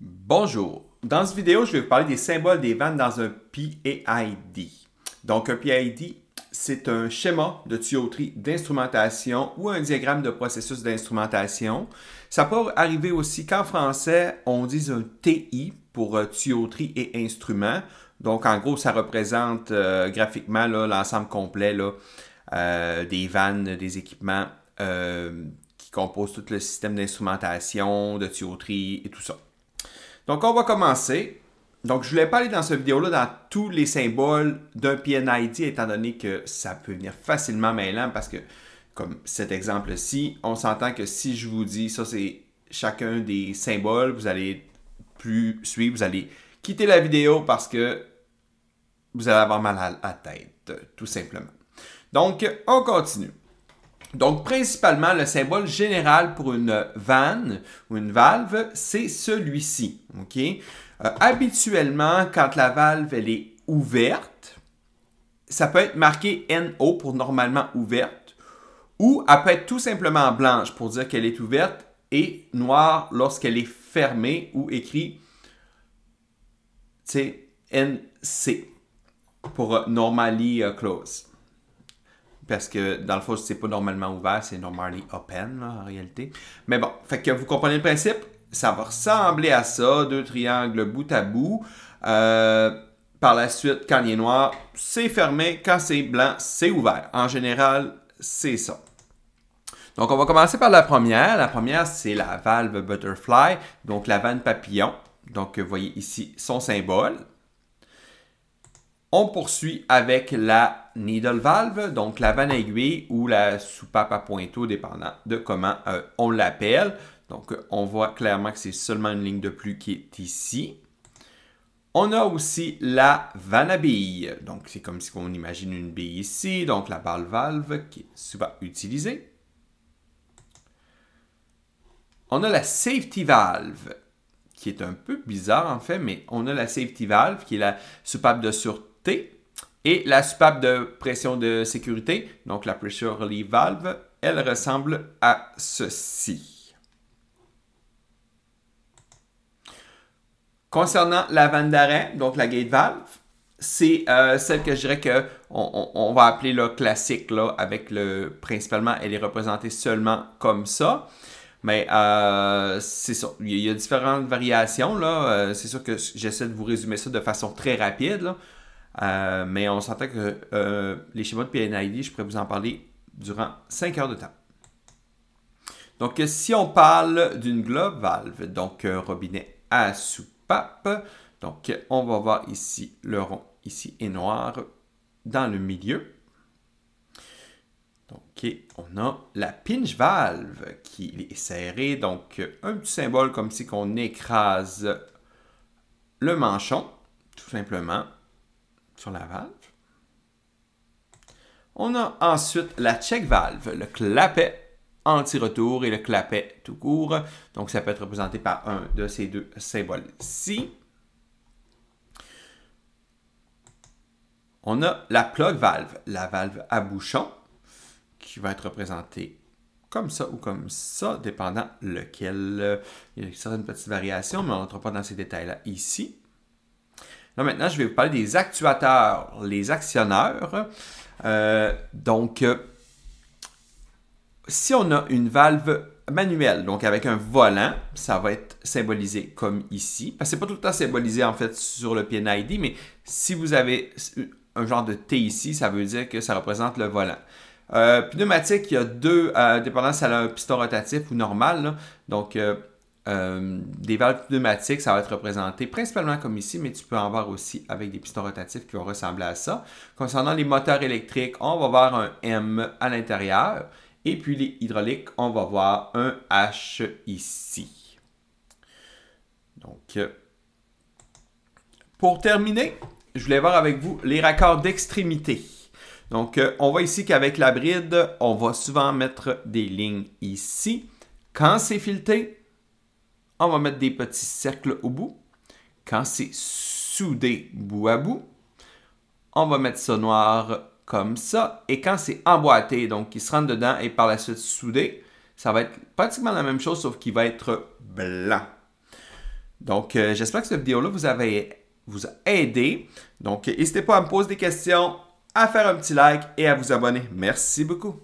Bonjour! Dans cette vidéo, je vais vous parler des symboles des vannes dans un PID. Donc, un PID, c'est un schéma de tuyauterie d'instrumentation ou un diagramme de processus d'instrumentation. Ça peut arriver aussi qu'en français, on dise un TI pour euh, tuyauterie et instrument. Donc, en gros, ça représente euh, graphiquement l'ensemble complet euh, des vannes, des équipements qui composent tout le système d'instrumentation, de tuyauterie et tout ça. Donc, on va commencer. Donc, je voulais pas aller dans cette vidéo-là dans tous les symboles d'un PNID, étant donné que ça peut venir facilement mêlant parce que, comme cet exemple-ci, on s'entend que si je vous dis ça, c'est chacun des symboles, vous allez plus suivre, vous allez quitter la vidéo parce que vous allez avoir mal à la tête, tout simplement. Donc, on continue. Donc, principalement, le symbole général pour une vanne ou une valve, c'est celui-ci. Euh, habituellement, quand la valve elle est ouverte, ça peut être marqué NO pour normalement ouverte, ou elle peut être tout simplement blanche pour dire qu'elle est ouverte et noire lorsqu'elle est fermée ou écrit NC pour euh, normally euh, close. Parce que dans le fond, c'est pas normalement ouvert, c'est normally open en réalité. Mais bon, fait que vous comprenez le principe, ça va ressembler à ça, deux triangles bout à bout. Euh, par la suite, quand il est noir, c'est fermé. Quand c'est blanc, c'est ouvert. En général, c'est ça. Donc, on va commencer par la première. La première, c'est la valve butterfly, donc la vanne papillon. Donc, vous voyez ici son symbole. On poursuit avec la needle valve, donc la vanne aiguille ou la soupape à pointeau, dépendant de comment euh, on l'appelle. Donc, on voit clairement que c'est seulement une ligne de plus qui est ici. On a aussi la vanne à bille. Donc, c'est comme si on imagine une bille ici, donc la balle valve qui est souvent utilisée. On a la safety valve qui est un peu bizarre en fait, mais on a la safety valve qui est la soupape de sûreté et la soupape de pression de sécurité, donc la pressure relief valve, elle ressemble à ceci. Concernant la vanne d'arrêt, donc la gate valve, c'est euh, celle que je dirais qu'on on, va appeler le classique, avec le principalement, elle est représentée seulement comme ça. Mais euh, il y a différentes variations. là. Euh, c'est sûr que j'essaie de vous résumer ça de façon très rapide. Là. Euh, mais on s'entend que euh, les schémas de PNID, je pourrais vous en parler durant 5 heures de temps. Donc, euh, si on parle d'une globe valve, donc un robinet à soupape, donc on va voir ici le rond ici est noir dans le milieu. Donc, on a la pinch valve qui est serrée, donc un petit symbole comme si qu'on écrase le manchon, tout simplement sur la valve. On a ensuite la check valve, le clapet anti-retour et le clapet tout court. Donc, ça peut être représenté par un de ces deux symboles-ci. On a la plug valve, la valve à bouchon, qui va être représentée comme ça ou comme ça, dépendant lequel. Il y a certaines petites variations, mais on ne pas dans ces détails-là ici. Là, maintenant, je vais vous parler des actuateurs, les actionneurs. Euh, donc, euh, si on a une valve manuelle, donc avec un volant, ça va être symbolisé comme ici. Parce que c'est pas tout le temps symbolisé, en fait, sur le PNID, mais si vous avez un genre de T ici, ça veut dire que ça représente le volant. Euh, pneumatique, il y a deux, dépendances à elle un piston rotatif ou normal. donc, euh, des valves pneumatiques, ça va être représenté principalement comme ici, mais tu peux en voir aussi avec des pistons rotatifs qui vont ressembler à ça. Concernant les moteurs électriques, on va voir un M à l'intérieur. Et puis les hydrauliques, on va voir un H ici. Donc, euh, pour terminer, je voulais voir avec vous les raccords d'extrémité. Donc, euh, on voit ici qu'avec la bride, on va souvent mettre des lignes ici. Quand c'est fileté, on va mettre des petits cercles au bout. Quand c'est soudé bout à bout, on va mettre ça noir comme ça. Et quand c'est emboîté, donc qui se rentre dedans et par la suite soudé, ça va être pratiquement la même chose, sauf qu'il va être blanc. Donc, euh, j'espère que cette vidéo-là vous, vous a aidé. Donc, euh, n'hésitez pas à me poser des questions, à faire un petit like et à vous abonner. Merci beaucoup.